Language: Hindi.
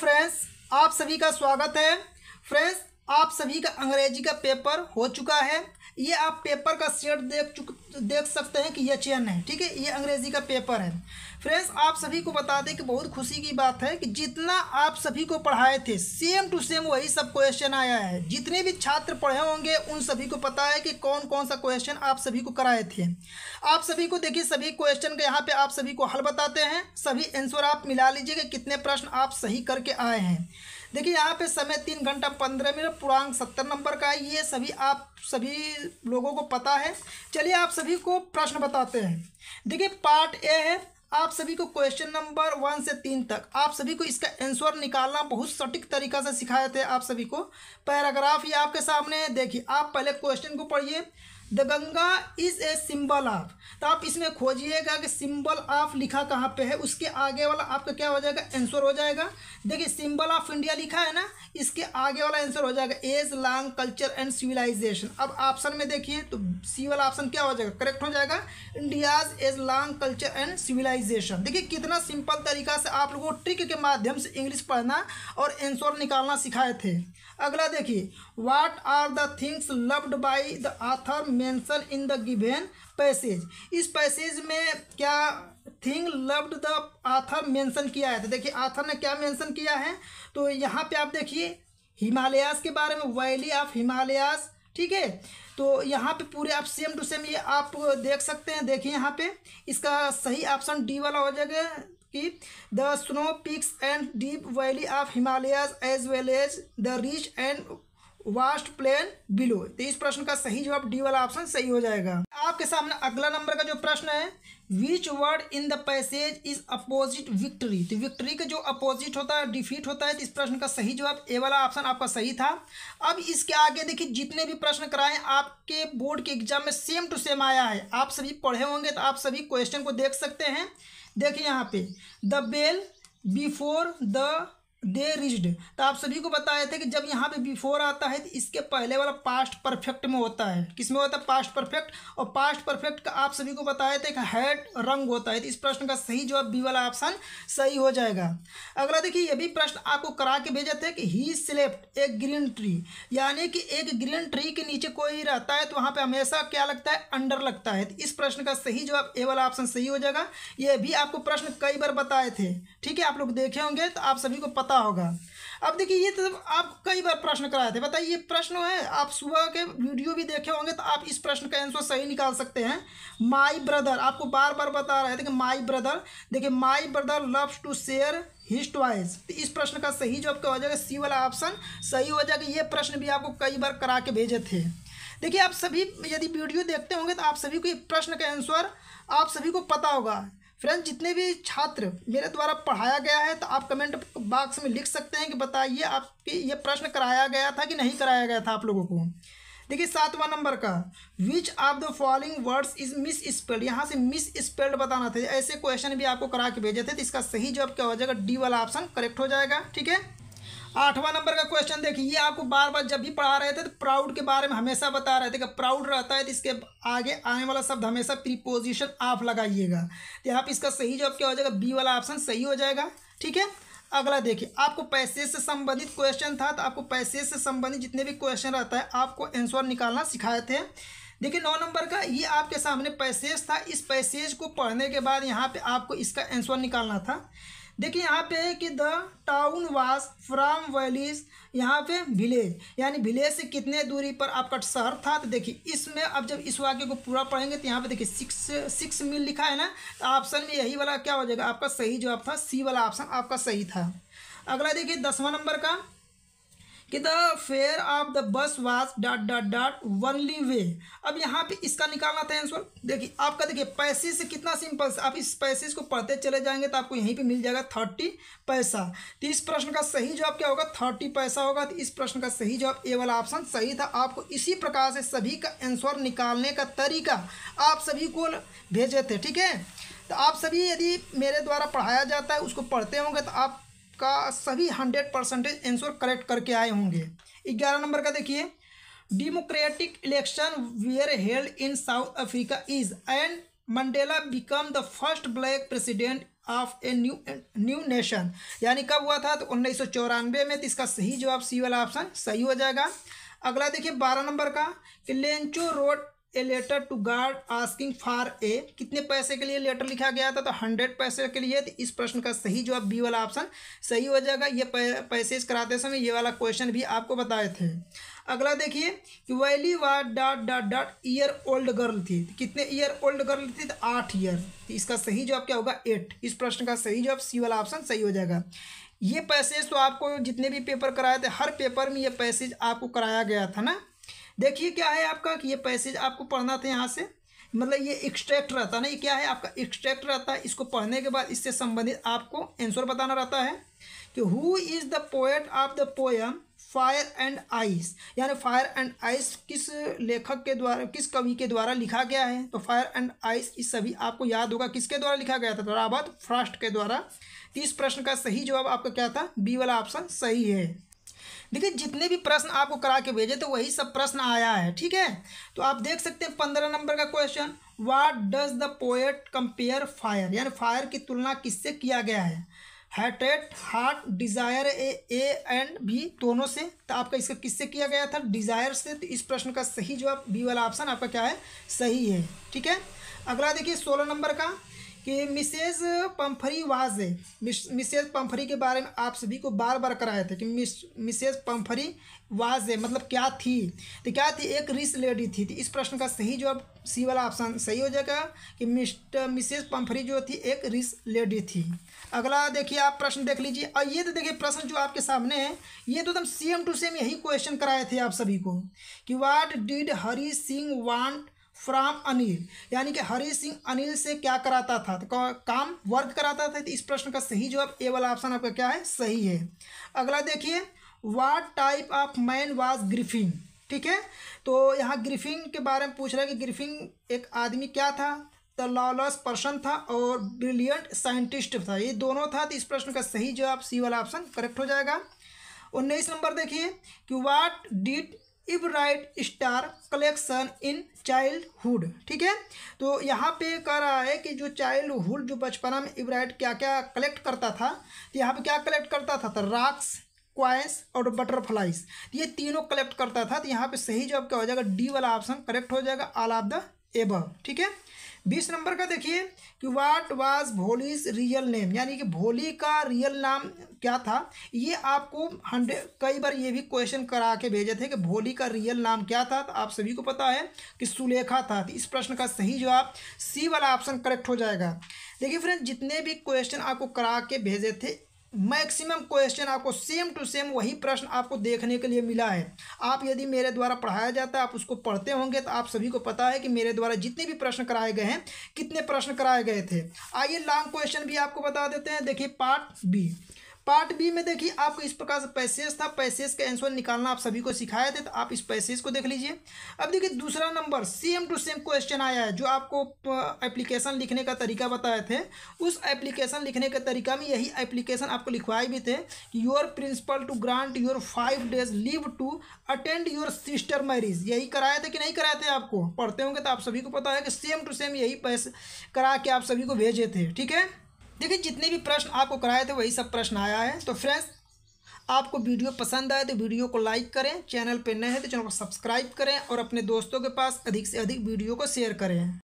फ्रेंड्स आप सभी का स्वागत है फ्रेंड्स आप सभी का अंग्रेजी का पेपर हो चुका है ये आप पेपर का सेट देख चुक देख सकते हैं कि यह चयन है ठीक है ये अंग्रेजी का पेपर है फ्रेंड्स आप सभी को बता दें कि बहुत खुशी की बात है कि जितना आप सभी को पढ़ाए थे सेम टू सेम वही सब क्वेश्चन आया है जितने भी छात्र पढ़े होंगे उन सभी को पता है कि कौन कौन सा क्वेश्चन आप सभी को कराए थे आप सभी को देखिए सभी क्वेश्चन के यहाँ पे आप सभी को हल बताते हैं सभी आंसर आप मिला लीजिए कि कितने प्रश्न आप सही करके आए हैं देखिए यहाँ पे समय तीन घंटा पंद्रह मिनट पूर्णांक सत्तर नंबर का है ये सभी आप सभी लोगों को पता है चलिए आप सभी को प्रश्न बताते हैं देखिए पार्ट ए है आप सभी को क्वेश्चन नंबर वन से तीन तक आप सभी को इसका आंसर निकालना बहुत सटीक तरीका से सिखाए थे आप सभी को पैराग्राफ ये आपके सामने है देखिए आप पहले क्वेश्चन को पढ़िए the Ganga is a symbol of तो आप इसमें खोजिएगा कि सिंबल ऑफ लिखा कहाँ पे है उसके आगे वाला आपका क्या हो जाएगा आंसर हो जाएगा देखिए सिंबल ऑफ इंडिया लिखा है ना इसके आगे वाला आंसर हो जाएगा as long culture and civilisation अब ऑप्शन में देखिए तो सी वाला ऑप्शन क्या हो जाएगा करेक्ट हो जाएगा India's age long culture and civilization देखिए कितना सिंपल तरीका से आप लोगों को ट्रिक के माध्यम से इंग्लिश पढ़ना और एंसर निकालना सिखाए थे अगला देखिए what are the things loved by the author mention in the given passage इस पैसेज में क्या thing loved the author mention किया है तो देखिए आथर ने क्या मेंशन किया है तो यहाँ पे आप देखिए हिमालयास के बारे में वैली ऑफ हिमालयास ठीक है तो यहाँ पे पूरे आप सेम टू सेम ये आप देख सकते हैं देखिए यहाँ पे इसका सही ऑप्शन डी वाला हो जाएगा the snow peaks and deep valley of Himalayas as well as the rich and vast plain below तो इस प्रश्न का सही जवाब डी वाला ऑप्शन सही हो जाएगा आपके सामने अगला नंबर का जो प्रश्न है which word in the passage is opposite victory तो विक्ट्री का जो अपोजिट होता है डिफीट होता है तो इस प्रश्न का सही जवाब ए वाला ऑप्शन आपका सही था अब इसके आगे देखिए जितने भी प्रश्न कराए आपके बोर्ड के एग्जाम में सेम टू सेम आया है आप सभी पढ़े होंगे तो आप सभी क्वेश्चन को देख सकते हैं देखिए यहाँ पे the bell before the they raised तो आप सभी को बताए थे कि जब यहाँ पे बिफोर आता है तो इसके पहले वाला पास्ट परफेक्ट में होता है किस में होता है पास्ट परफेक्ट और पास्ट परफेक्ट का आप सभी को बताए थे कि हेड रंग होता है तो इस प्रश्न का सही जवाब बी वाला ऑप्शन सही हो जाएगा अगला देखिए ये भी प्रश्न आपको करा के भेजा थे कि ही सिलेप्ट एक ग्रीन ट्री यानी कि एक ग्रीन ट्री के नीचे कोई रहता है तो वहाँ पर हमेशा क्या लगता है अंडर लगता है तो इस प्रश्न का सही जवाब ए वाला ऑप्शन सही हो जाएगा ये भी आपको प्रश्न कई बार बताए थे ठीक है आप लोग देखे होंगे तो आप सभी को पता पता होगा अब देखिए ये तो आप कई बार प्रश्न कराए थे बताइए ये प्रश्न है आप सुबह के वीडियो भी देखे होंगे तो आप इस प्रश्न का आंसर सही निकाल सकते हैं माय ब्रदर आपको बार बार बता रहे है देखिए माय ब्रदर देखिए my brother loves to share his toys तो इस प्रश्न का सही जवाब क्या हो जाएगा सी वाला ऑप्शन सही हो जाएगा ये प्रश्न भी आपको कई बार करा के भेजे थे देखिए आप सभी यदि वीडियो देखते होंगे तो आप सभी को ये प्रश्न का आंसर आप सभी को पता होगा फ्रेंड्स जितने भी छात्र मेरे द्वारा पढ़ाया गया है तो आप कमेंट बॉक्स में लिख सकते हैं कि बताइए आपके ये प्रश्न कराया गया था कि नहीं कराया गया था आप लोगों को देखिए सातवां नंबर का which of the following words is misspelled यहाँ से मिस स्पेल्ड बताना था ऐसे क्वेश्चन भी आपको करा के भेजे थे तो इसका सही जवाब क्या हो जाएगा डी वाला ऑप्शन करेक्ट हो जाएगा ठीक है आठवां नंबर का क्वेश्चन देखिए ये आपको बार बार जब भी पढ़ा रहे थे तो प्राउड के बारे में हमेशा बता रहे थे कि प्राउड रहता है तो इसके आगे आने वाला शब्द हमेशा प्रीपोजिशन आप लगाइएगा तो यहाँ पर इसका सही जवाब क्या हो जाएगा बी वाला ऑप्शन सही हो जाएगा ठीक है अगला देखिए आपको पैसे से संबंधित क्वेश्चन था तो आपको पैसे से संबंधित जितने भी क्वेश्चन रहता है आपको आंसर निकालना सिखाए थे देखिए नौ नंबर का ये आपके सामने पैसेज था इस पैसेज को पढ़ने के बाद यहाँ पे आपको इसका आंसर निकालना था देखिए यहाँ पे है कि the town was from valleys यहाँ पे विलेज यानी विलेज से कितने दूरी पर आपका शहर था तो देखिए इसमें अब जब इस वाक्य को पूरा पढ़ेंगे तो यहाँ पे देखिए सिक्स सिक्स मील लिखा है ना ऑप्शन में यही वाला क्या हो जाएगा आपका सही जवाब था सी वाला ऑप्शन आपका सही था अगला देखिए दसवां नंबर का कि the fair of the bus was dot dot dot only way अब यहाँ पे इसका निकालना था आंसर देखिए आपका देखिए पैसे से कितना सिंपल आप इस पैसे को पढ़ते चले जाएंगे तो आपको यहीं पे मिल जाएगा थर्टी पैसा तो इस प्रश्न का सही जवाब क्या होगा थर्टी पैसा होगा तो इस प्रश्न का सही जवाब ए वाला ऑप्शन सही था आपको इसी प्रकार से सभी का आंसर निकालने का तरीका आप सभी को भेजे थे ठीक है तो आप सभी यदि मेरे द्वारा पढ़ाया जाता है उसको पढ़ते होंगे तो आप का सभी हंड्रेड परसेंटेज आंसर करेक्ट करके आए होंगे ग्यारह नंबर का देखिए democratic election were held in South Africa is and Mandela become the first black president of a new new nation यानी कब हुआ था तो उन्नीस में तो इसका सही जवाब सी वाला ऑप्शन सही हो जाएगा अगला देखिए बारह नंबर का कि Lencho wrote a letter to God asking for a कितने पैसे के लिए लेटर लिखा गया था तो हंड्रेड पैसे के लिए तो इस प्रश्न का सही जवाब बी वाला ऑप्शन सही हो जाएगा ये पैसे कराते समय ये वाला क्वेश्चन भी आपको बताए थे अगला देखिए कि Valli was dot dot dot year old girl थी तो कितने ईयर ओल्ड गर्ल थी तो आठ ईयर तो इसका सही जवाब क्या होगा एट इस प्रश्न का सही जवाब सी वाला ऑप्शन सही हो जाएगा ये पैसेज तो आपको जितने भी पेपर कराए थे हर पेपर में ये पैसेज आपको कराया गया था ना देखिए क्या है आपका कि ये पैसेज आपको पढ़ना था यहाँ से मतलब ये एक्सट्रैक्ट रहता ना ये क्या है आपका एक्सट्रैक्ट रहता है इसको पढ़ने के बाद इससे संबंधित आपको आंसर बताना रहता है कि who is the poet of the poem fire and ice यानी फायर एंड आइस किस लेखक के द्वारा किस कवि के द्वारा लिखा गया है तो फायर एंड आइस इस सभी आपको याद होगा किसके द्वारा लिखा गया था तो राबर्ट फ्रास्ट के द्वारा इस प्रश्न का सही जवाब आपका क्या था बी वाला ऑप्शन सही है देखिए जितने भी प्रश्न आपको करा के भेजे थे वही सब प्रश्न आया है ठीक है तो आप देख सकते हैं पंद्रह नंबर का question what does the poet compare fire यानी फायर की तुलना किससे किया गया है hatred heart desire a a and भी दोनों से तो आपका इसका किससे किया गया था डिज़ायर से तो इस प्रश्न का सही जवाब बी वाला ऑप्शन आपका क्या है सही है ठीक है अगला देखिए सोलह नंबर का कि मिसेज पम्फरी वाज है मिसेज पम्फरी के बारे में आप सभी को बार बार कराए थे कि मिस मिसेज पम्फरी वाज है मतलब क्या थी तो क्या थी एक रिस लेडी थी तो इस प्रश्न का सही जवाब सी वाला ऑप्शन सही हो जाएगा कि मिस्टर मिसेज पम्फरी जो थी एक रिस लेडी थी अगला देखिए आप प्रश्न देख लीजिए और ये तो देखिए प्रश्न जो आपके सामने है ये तो एकदम सेम टू सेम यही क्वेश्चन कराए थे आप सभी को कि what did Hari Singh want from Anil यानी कि हरी सिंह अनिल से क्या कराता था तो काम वर्क कराता था तो इस प्रश्न का सही जवाब ए वाला ऑप्शन आपका क्या है सही है अगला देखिए what type of man was Griffin ठीक है तो यहाँ ग्रिफिन के बारे में पूछ रहा है कि ग्रिफिन एक आदमी क्या था द लॉलस पर्सन था और ब्रिलियंट साइंटिस्ट था ये दोनों था तो इस प्रश्न का सही जवाब सी वाला ऑप्शन करेक्ट हो जाएगा उन्नीस नंबर देखिए कि what did Eve write star collection in childhood ठीक है तो यहाँ पे कह रहा है कि जो चाइल्डहुड जो बचपना में इवराइट क्या क्या कलेक्ट करता था तो यहाँ पे क्या कलेक्ट करता था तो राक्स क्वाइंस और बटरफ्लाइज तो ये तीनों कलेक्ट करता था तो यहाँ पे सही जवाब क्या हो जाएगा डी वाला ऑप्शन करेक्ट हो जाएगा ऑल ऑफ द एब ठीक है बीस नंबर का देखिए कि what was Bholi's real name यानी कि भोली का रियल नाम क्या था ये आपको हंड्रेड कई बार ये भी क्वेश्चन करा के भेजे थे कि भोली का रियल नाम क्या था तो आप सभी को पता है कि सुलेखा था तो इस प्रश्न का सही जवाब सी वाला ऑप्शन करेक्ट हो जाएगा देखिए फ्रेंड जितने भी क्वेश्चन आपको करा के भेजे थे मैक्सिमम क्वेश्चन आपको सेम टू सेम वही प्रश्न आपको देखने के लिए मिला है आप यदि मेरे द्वारा पढ़ाया जाता है आप उसको पढ़ते होंगे तो आप सभी को पता है कि मेरे द्वारा जितने भी प्रश्न कराए गए हैं कितने प्रश्न कराए गए थे आइए लॉन्ग क्वेश्चन भी आपको बता देते हैं देखिए पार्ट बी पार्ट बी में देखिए आपको इस प्रकार से पैसेज था पैसेज का आंसर निकालना आप सभी को सिखाया थे तो आप इस पैसेज को देख लीजिए अब देखिए दूसरा number same to same question आया है जो आपको एप्लीकेशन लिखने का तरीका बताए थे उस एप्लीकेशन लिखने का तरीका में यही एप्लीकेशन आपको लिखवाए भी थे your principal to grant your five days leave to attend your sister marriage यही कराए थे कि नहीं कराए थे आपको पढ़ते होंगे तो आप सभी को पता है कि सेम टू सेम यही पैसे करा के आप सभी को भेजे थे ठीक है देखिए जितने भी प्रश्न आपको कराए थे वही सब प्रश्न आया है तो फ्रेंड्स आपको वीडियो पसंद आए तो वीडियो को लाइक करें चैनल पर नए हैं तो चैनल को सब्सक्राइब करें और अपने दोस्तों के पास अधिक से अधिक वीडियो को शेयर करें